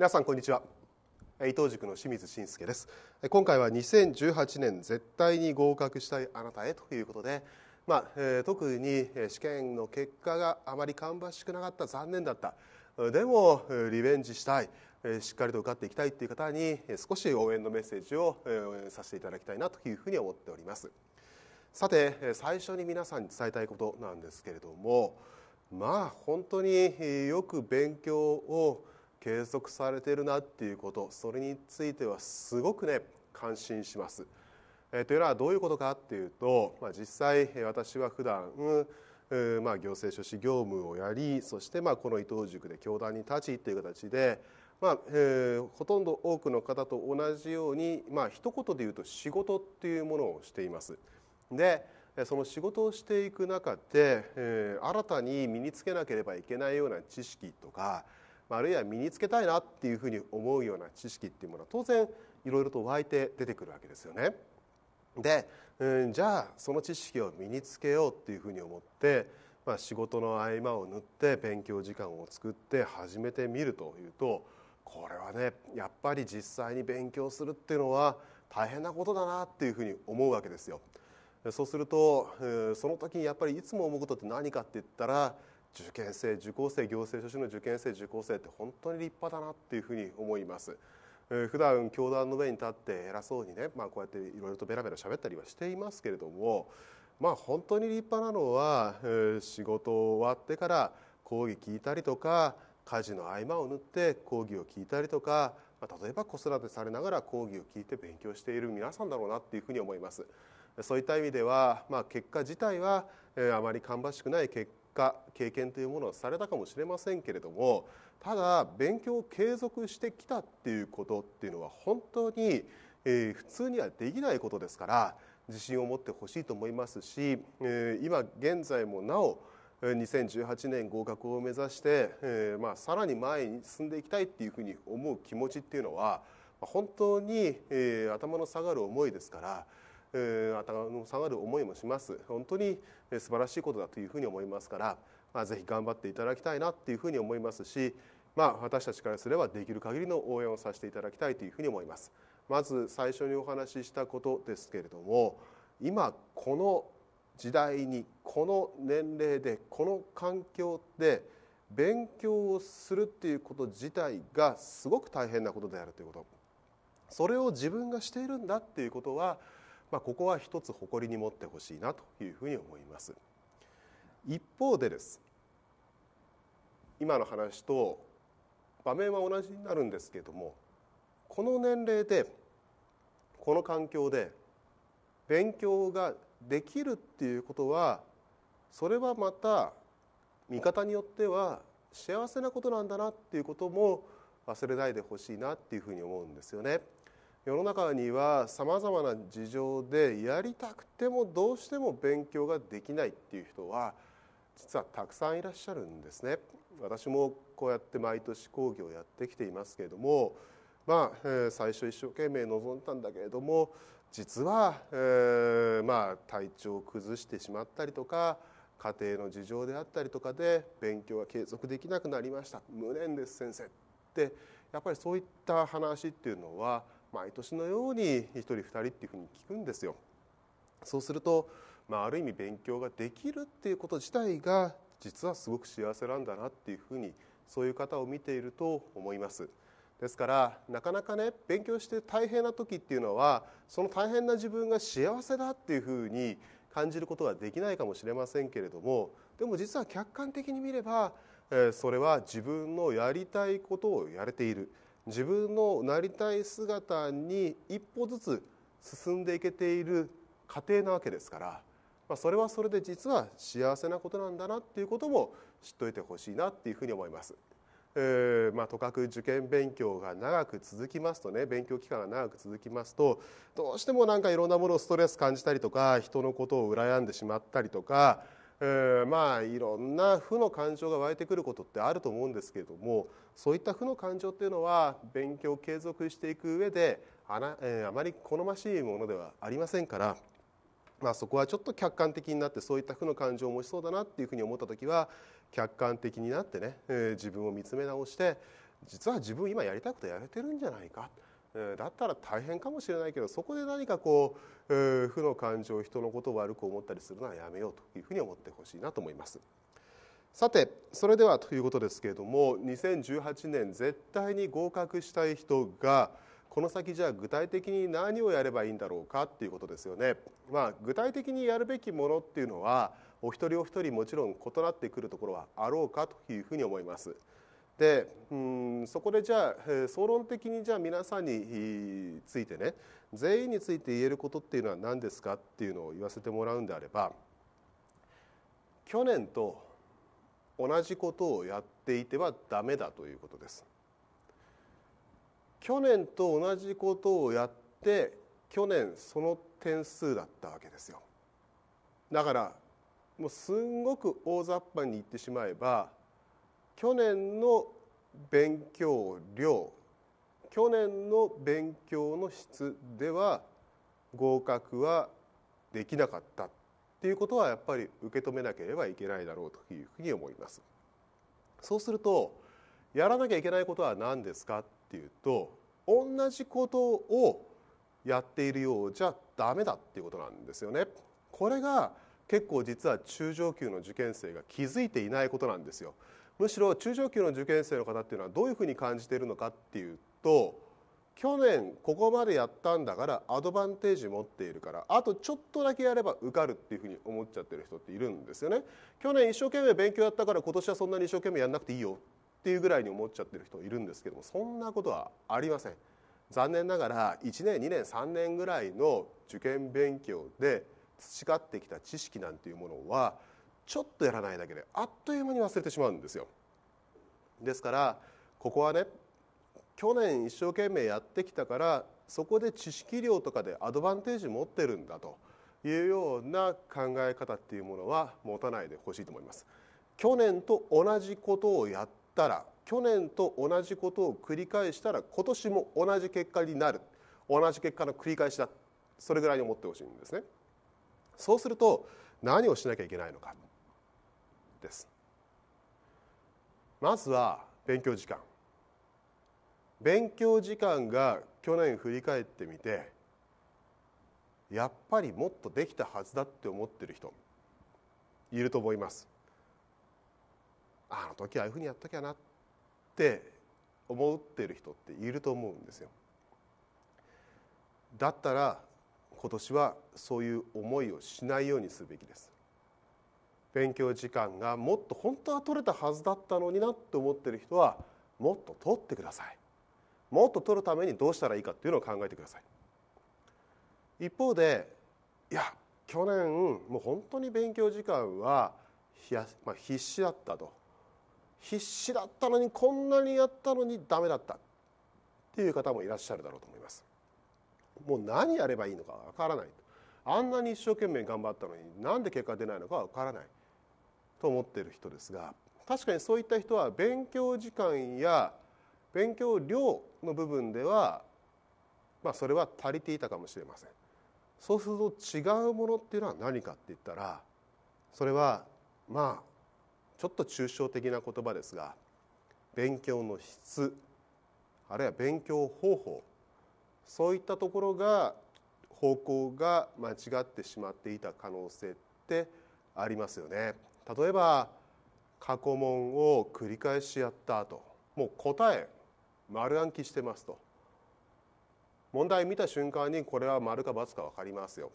皆さんこんにちは伊藤塾の清水信介です今回は2018年絶対に合格したいあなたへということでまあ、え特に試験の結果があまり芳しくなかった残念だったでもリベンジしたいしっかりと受かっていきたいという方に少し応援のメッセージをさせていただきたいなというふうに思っておりますさて最初に皆さんに伝えたいことなんですけれどもまあ本当によく勉強を継続されているなっていうことそれについてはすごくね感心します。えー、というのはどういうことかっていうと、まあ、実際私は普段、うんまあ、行政書士業務をやりそしてまあこの伊藤塾で教壇に立ちという形で、まあえー、ほとんど多くの方と同じように、まあ一言で言うと仕事っていうものをしています。でその仕事をしていく中で、えー、新たに身につけなければいけないような知識とか、あるいは身につけたいなっていうふうに思うような知識っていうものは当然いろいろと湧いて出てくるわけですよね。で、うん、じゃあその知識を身につけようっていうふうに思って、まあ、仕事の合間を縫って勉強時間を作って始めてみるというとこれはねやっぱり実際に勉強するっていうのは大変なことだなっていうふうに思うわけですよ。そうするとその時にやっぱりいつも思うことって何かって言ったら受験生受講生行政書士の受験生受講生って本当に立派だなっていうふうに思います。普段教壇の上に立って偉そうにね、まあ、こうやっていろいろとベラベラ喋ったりはしていますけれども、まあ、本当に立派なのは、え仕事終わってから講義聞いたりとか家事の合間を縫って講義を聞いたりとか、まあ、例えば子育てされながら講義を聞いて勉強している皆さんだろうなっていうふうに思います。そういった意味では、まあ、結果自体は、えあまり芳しくない結果経験というものをされたかもしれませんけれどもただ勉強を継続してきたっていうことっていうのは本当に、えー、普通にはできないことですから自信を持ってほしいと思いますし、えー、今現在もなお2018年合格を目指して、えー、まあ、さらに前に進んでいきたいっていうふうに思う気持ちっていうのは本当に、え頭の下がる思いですから頭下がる思いもします本当に素晴らしいことだというふうに思いますから、まあ、ぜひ頑張っていただきたいなというふうに思いますし、まあ、私たちからすればできる限りの応援をさせていただきたいというふうに思いますまず最初にお話ししたことですけれども今この時代にこの年齢でこの環境で勉強をするっていうこと自体がすごく大変なことであるということそれを自分がしているんだっていうことはまあ、ここは一つ誇りに持ってほしいなというふうに思います一方でです今の話と場面は同じになるんですけどもこの年齢でこの環境で勉強ができるっていうことはそれはまた見方によっては幸せなことなんだなっていうことも忘れないでほしいなっていうふうに思うんですよね。世の中にはさまざまな事情でやりたくてもどうしても勉強ができないっていう人は実はたくさんいらっしゃるんですね。私もこうやって毎年講義をやってきていますけれども、まあ、最初一生懸命望んだんだけれども実は、えー、まあ、体調を崩してしまったりとか家庭の事情であったりとかで勉強が継続できなくなりました無念です先生ってやっぱりそういった話っていうのは毎年のように1人2人っていうふうに聞くんですよ。そうすると、まあ、ある意味勉強ができるっていうこと自体が実はすごく幸せなんだなっていうふうにそういう方を見ていると思います。ですからなかなかね勉強して大変な時っていうのはその大変な自分が幸せだっていうふうに感じることはできないかもしれませんけれどもでも実は客観的に見れば、えそれは自分のやりたいことをやれている自分のなりたい姿に一歩ずつ進んでいけている過程なわけですから、まあ、それはそれで実は幸せなことなんだなっていうことも知っておいてほしいなっていうふうに思います。えーまあ、とかく受験勉強が長く続きますとね勉強期間が長く続きますとどうしてもなんかいろんなものをストレス感じたりとか人のことを羨んでしまったりとかえまあいろんな負の感情が湧いてくることってあると思うんですけれどもそういった負の感情っていうのは勉強を継続していく上であな、えー、あまり好ましいものではありませんから、まあ、そこはちょっと客観的になってそういった負の感情を持ちそうだなっていうふうに思った時は客観的になってね、えー、自分を見つめ直して実は自分今やりたいことやれてるんじゃないか。だったら大変かもしれないけどそこで何かこう、えー、負の感情人のことを悪く思ったりするのはやめようというふうに思ってほしいなと思いますさてそれではということですけれども2018年絶対に合格したい人がこの先じゃあ具体的に何をやればいいんだろうかっていうことですよね、まあ、具体的にやるべきものっていうのはお一人お一人もちろん異なってくるところはあろうかというふうに思います。でうんそこでじゃあ総論的にじゃあ皆さんについてね全員について言えることっていうのは何ですかっていうのを言わせてもらうんであれば去年と同じことをやっていてはダメだということです。去年と同じことをやって去年その点数だったわけですよ。だからもうすんごく大雑把に言ってしまえば去年の勉強量去年の勉強の質では合格はできなかったっていうことはやっぱり受け止めなければいけないだろうというふうに思います。そうするとやらなきゃいけないことは何ですかっていうと同じことをやっているようじゃダメだっていうことなんですよね。これが結構実は中上級の受験生が気づいていないことなんですよ。むしろ中小級の受験生の方っていうのはどういうふうに感じているのかっていうと去年ここまでやったんだからアドバンテージ持っているからあとちょっとだけやれば受かるっていうふうに思っちゃってる人っているんですよね。去年一生懸命勉強やったから今年はそんなに一生懸命やんなくていいよっていうぐらいに思っちゃってる人いるんですけどもそんなことはありません。残念ながら1年2年3年ぐらいの受験勉強で培ってきた知識なんていうものはちょっとやらないだけであっという間に忘れてしまうんですよですからここはね去年一生懸命やってきたからそこで知識量とかでアドバンテージ持ってるんだというような考え方っていうものは持たないでほしいと思います。去年と同じことをやったら去年と同じことを繰り返したら今年も同じ結果になる同じ結果の繰り返しだそれぐらいに思ってほしいんですね。そうすると何をしなきゃいけないのかですまずは勉強時間勉強時間が去年振り返ってみてやっぱりもっとできたはずだって思ってる人いると思いますあの時ああいうふうにやっときゃなって思ってる人っていると思うんですよだったら今年はそういう思いをしないようにすべきです勉強時間がもっと本当は取れたはずだったのになって思ってる人はもっと取ってくださいもっと取るためにどうしたらいいかっていうのを考えてください一方でいや去年もう本当に勉強時間はまあ、必死だったと必死だったのにこんなにやったのにダメだったっていう方もいらっしゃるだろうと思いますもう何やればいいのかわからないあんなに一生懸命頑張ったのになんで結果出ないのかわからないと思っている人ですが確かにそういった人は勉強時間や勉強量の部分では、まあ、それは足りていたかもしれません。そうすると違うものっていうのは何かって言ったらそれはまあちょっと抽象的な言葉ですが勉強の質あるいは勉強方法そういったところが方向が間違ってしまっていた可能性ってありますよね。例えば過去問を繰り返しやった後もう答え丸暗記してますと問題見た瞬間にこれは丸か×か分かりますよ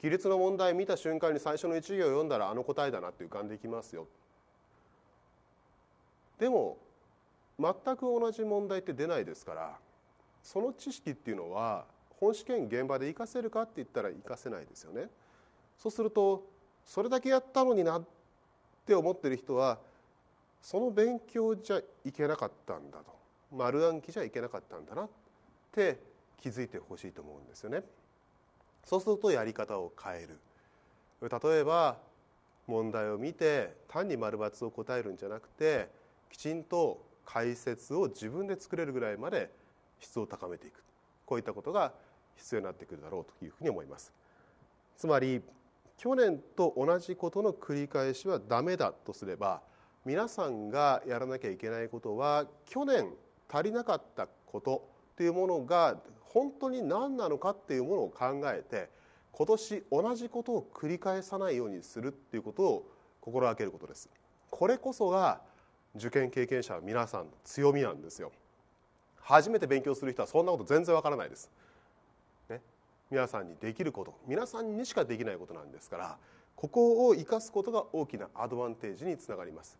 規律の問題見た瞬間に最初の1行読んだらあの答えだなって浮かんできますよでも全く同じ問題って出ないですからその知識っていうのは本試験現場で活かせるかって言ったら活かせないですよね。そうするとそれだけやったのになって思っている人はその勉強じゃいけなかったんだと丸暗記じゃいけなかったんだなって気づいてほしいと思うんですよね。そうするとやり方を変える例えば問題を見て単に丸抜を答えるんじゃなくてきちんと解説を自分で作れるぐらいまで質を高めていくこういったことが必要になってくるだろうというふうに思います。つまり去年と同じことの繰り返しはダメだとすれば皆さんがやらなきゃいけないことは去年足りなかったことというものが本当に何なのかっていうものを考えて今年同じことを繰り返さないようにするっていうことを心がけることです。これこそが受験経験者皆さんの強みなんですよ初めて勉強する人はそんなこと全然わからないです皆さんにできること皆さんにしかできないことなんですからここを生かすことが大きなアドバンテージにつながります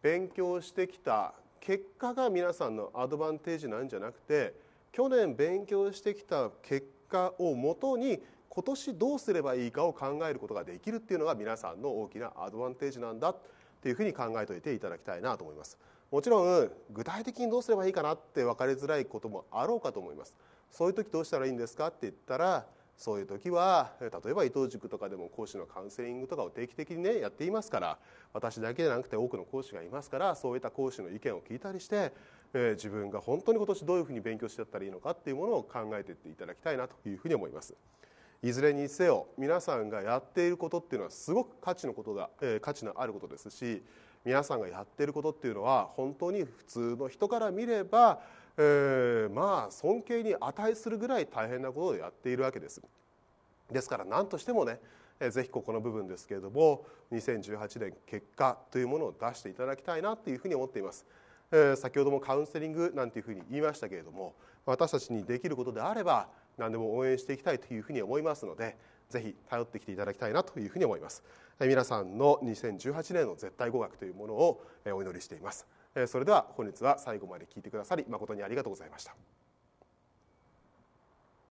勉強してきた結果が皆さんのアドバンテージなんじゃなくて去年勉強してきた結果をもとに今年どうすればいいかを考えることができるっていうのが皆さんの大きなアドバンテージなんだっていうふうに考えておいていただきたいなと思いますもちろん具体的にどうすればいいかなって分かりづらいこともあろうかと思いますそういう時どうしたらいいんですかって言ったらそういう時は例えば伊藤塾とかでも講師のカウンセリングとかを定期的にねやっていますから私だけじゃなくて多くの講師がいますからそういった講師の意見を聞いたりしてえ自分が本当に今年どういうふうに勉強してやったらいいのかっていうものを考えていっていただきたいなというふうに思います。いずれにせよ皆さんがやっていることっていうのはすごく価値のことが、え価値のあることですし皆さんがやっていることっていうのは本当に普通の人から見ればえー、まあ尊敬に値するぐらい大変なことをやっているわけです。ですから何としてもねぜひここの部分ですけれども2018年結果というものを出していただきたいなというふうに思っています。えー、先ほどもカウンセリングなんていうふうに言いましたけれども私たちにできることであれば何でも応援していきたいというふうに思いますのでぜひ頼ってきていただきたいなというふうに思います、えー、皆さんの2018年の絶対語学というものをお祈りしていますそれでは本日は最後まで聞いてくださり誠にありがとうございました。